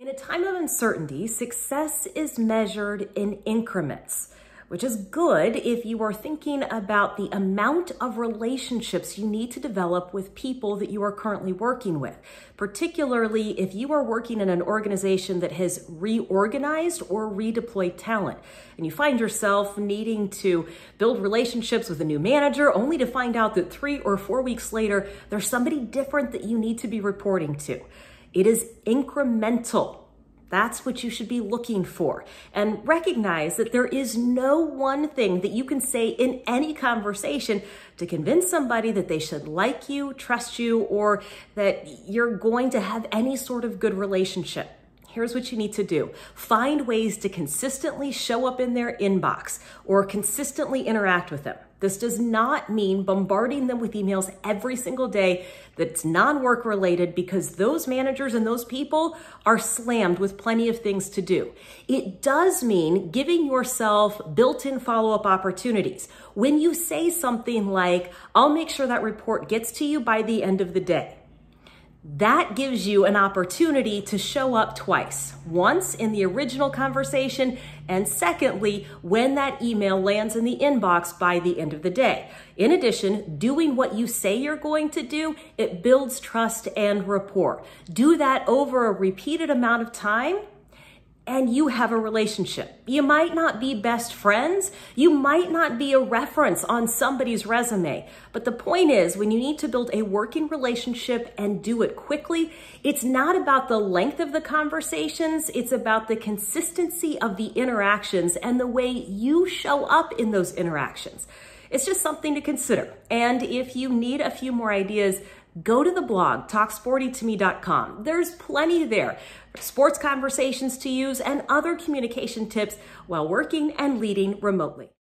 In a time of uncertainty, success is measured in increments, which is good if you are thinking about the amount of relationships you need to develop with people that you are currently working with, particularly if you are working in an organization that has reorganized or redeployed talent and you find yourself needing to build relationships with a new manager only to find out that three or four weeks later, there's somebody different that you need to be reporting to. It is incremental. That's what you should be looking for. And recognize that there is no one thing that you can say in any conversation to convince somebody that they should like you, trust you, or that you're going to have any sort of good relationship here's what you need to do. Find ways to consistently show up in their inbox or consistently interact with them. This does not mean bombarding them with emails every single day that's non work related because those managers and those people are slammed with plenty of things to do. It does mean giving yourself built in follow up opportunities. When you say something like, I'll make sure that report gets to you by the end of the day, that gives you an opportunity to show up twice once in the original conversation, and secondly, when that email lands in the inbox by the end of the day. In addition, doing what you say you're going to do, it builds trust and rapport. Do that over a repeated amount of time and you have a relationship. You might not be best friends. You might not be a reference on somebody's resume. But the point is, when you need to build a working relationship and do it quickly, it's not about the length of the conversations. It's about the consistency of the interactions and the way you show up in those interactions. It's just something to consider. And if you need a few more ideas, go to the blog, talksportytome.com. There's plenty there. Sports conversations to use and other communication tips while working and leading remotely.